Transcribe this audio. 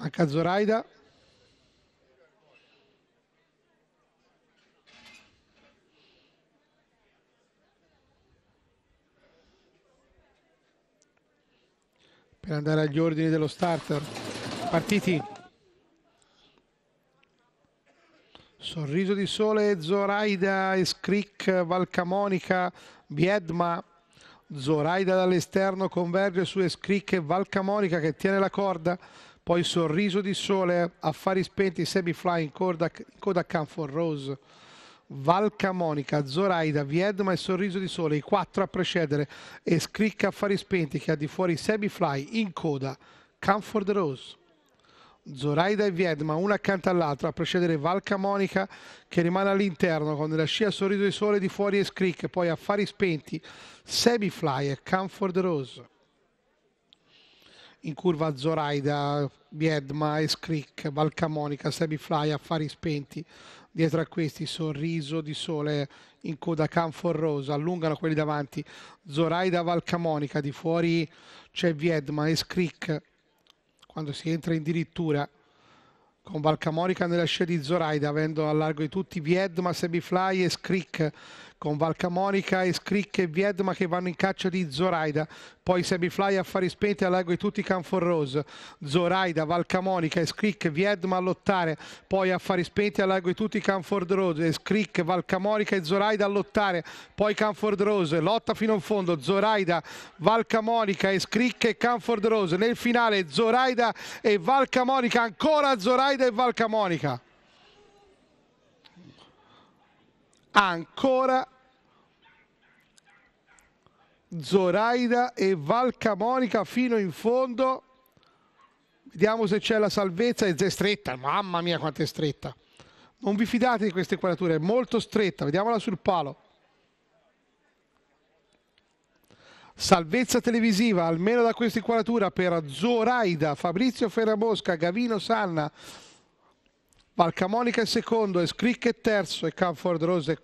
Manca Zoraida. Per andare agli ordini dello starter. Partiti. Sorriso di sole, Zoraida, Escric, Valcamonica, Viedma. Zoraida dall'esterno converge su Escric e Valcamonica che tiene la corda poi Sorriso di Sole, Affari Spenti, Semi Fly in coda, coda Canfor Rose, Valca Monica, Zoraida, Viedma e Sorriso di Sole, i quattro a precedere e Scricca Affari Spenti che ha di fuori Semi Fly in coda Canford Rose. Zoraida e Viedma, una accanto all'altra, a precedere Valca Monica che rimane all'interno con la scia Sorriso di Sole di fuori e Scrick, poi Affari Spenti, semi-fly e Camford Rose in curva Zoraida, Biedma, Escric, Valcamonica, Sebifly, Affari Spenti, dietro a questi Sorriso di Sole in coda Canfor Rosa, allungano quelli davanti, Zoraida, Valcamonica, di fuori c'è Viedma, Escric, quando si entra in dirittura con Valcamorica nella scia di Zoraida avendo al largo di tutti Viedma, Sebifly e Scrick con Valcamorica e Scrick e Viedma che vanno in caccia di Zoraida poi Sebifly a fari spenti al largo di tutti Canfor Rose, Zoraida, Valcamorica e Scrick Viedma a lottare poi a fari spenti al largo di tutti Canfor Rose Scrick, Valcamorica e Zoraida a lottare poi Canfor Rose lotta fino in fondo Zoraida, Valcamorica e Scrick e Canfor Rose nel finale Zoraida e Valcamorica ancora Zoraida Zoraida e Valcamonica. Ancora Zoraida e Valcamonica fino in fondo. Vediamo se c'è la salvezza. È stretta, mamma mia quanto è stretta. Non vi fidate di queste quadrature, è molto stretta. Vediamola sul palo. Salvezza televisiva, almeno da questa inquadratura, per Zoraida, Fabrizio Ferrabosca, Gavino Sanna, Valcamonica il secondo, Scrick il terzo e Canford Rose